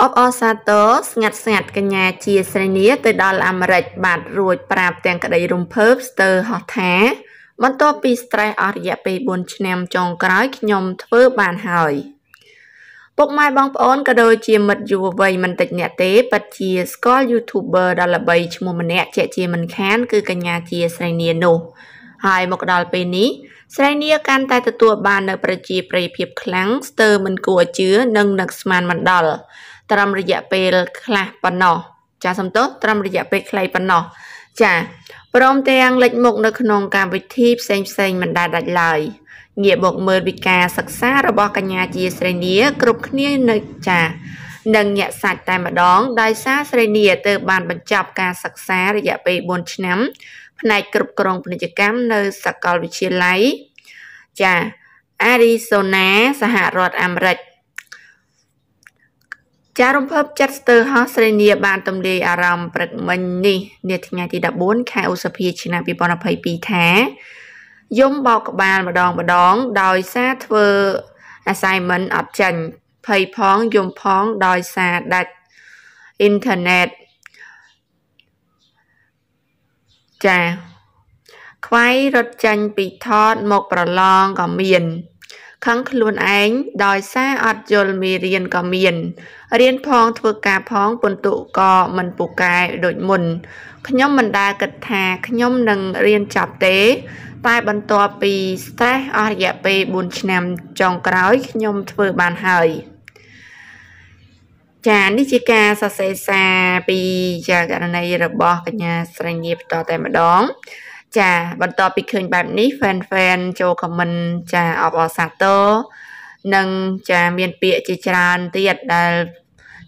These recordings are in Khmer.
អបអសាទរស្ងាត់ស្ងាត់កញ្ញាជាស្រីនីទៅដល់អាមេរិកបាទរួចប្រាប់ទាំងក្តីរំភើបស្ទើរហោះថា បន្ទាប់ពី stress អស់រយៈពេល4ឆ្នាំចុងក្រោយខ្ញុំធ្វើបានហើយពុកម៉ែបងប្អូនក៏ដូចជាមិត្តយុវវ័យមិនតិចអ្នកទេពិតជាស្គាល់ YouTuber ដ៏ល្បីឈ្មោះម្នាក់ជាជាមិនខាន គឺកញ្ញាជាស្រីនីនោះហើយមកដល់ពេលនេះ ស្រីនីកាន់តែទទួលបាននូវប្រជាប្រិយភាពខ្លាំងស្ទើរមិនគួរជឿនិងនឹកស្មានមិនដល់ត្រឹមរយៈពេលខ្លះប៉ុណ្ណោះចាសំទោសត្រឹមរយៈពេលខ្លីប៉ុណ្ណោះចាព្រមទាំងលេចមុខនៅក្នុងកម្មវិធីផ្សេងផ្សេងមិនដែលដាច់ឡើយងាកមកមើលវិការសិក្សារបស់កញ្ញាជាស្រីនីគ្រប់គ្នានៅចានិងញាក់សាច់តែម្ដងដោយសារស្រីនីទើបបានបញ្ចប់ការសិក្សារយៈពេល4ឆ្នាំ ផ្នែកគ្រប់គ្រងពាណិជ្ជកម្មនៅសាកលវិទ្យាល័យចា Arizona សហរដ្ឋអាមេរិកចារំភើបចិត្តស្ទើរហោះស្រីនីបានទម្លាយអារម្មណ៍ព្រឹកមិញនេះនាថ្ងៃទី14ខែឧសភាឆ្នាំ2022ថាយំបោកក្បាលម្ដងម្ដង ដោយសារធ្វើ assignment អត់ចេញភ័យផងយំផងដោយសារដាច់ internet ចា ខ្វាយរត់ចាញ់ពីថត មកប្រឡងក៏មានខឹងខ្លួនឯងដោយសារអត់យល់មេរៀនក៏មានរៀនផងធ្វើការផងពន្ទុក៏មិនពូកែដូចមុនខ្ញុំមិនដែលគិតថាខ្ញុំនឹងរៀនចប់ទេ តែបន្ទាប់ពី stress អស់រយៈពេល4ឆ្នាំចុងក្រោយខ្ញុំធ្វើបានហើយចានេះជាការសរសេរសារពីចាករណីរបស់កញ្ញាស្រីងាផ្ទាល់តែម្ដងចាបន្ទាប់ពីឃើញបែបនេះ fan fan ចូល comment ចាអបអរសាទរនិងចាមានពាក្យជាច្រើនទៀតដែល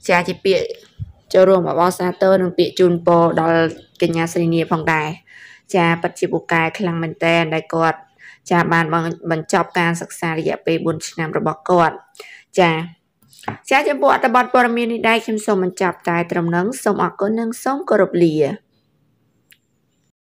ចាជាពាក្យចូលរួមអបអរសាទរនិងពាក្យជូនពរដល់កញ្ញាស្រីនីផងដែរចាពិតជាពូកែខ្លាំងមែនតើដែលគាត់ចា បានបញ្ចប់ការសិក្សារយៈពេល4ឆ្នាំរបស់គាត់ចាចាចំពោះអត្ថបទព័ត៌មាននេះដែរខ្ញុំសូមបញ្ចប់តែត្រឹមនឹងសូមអរគុណនិងសូមគោរពលា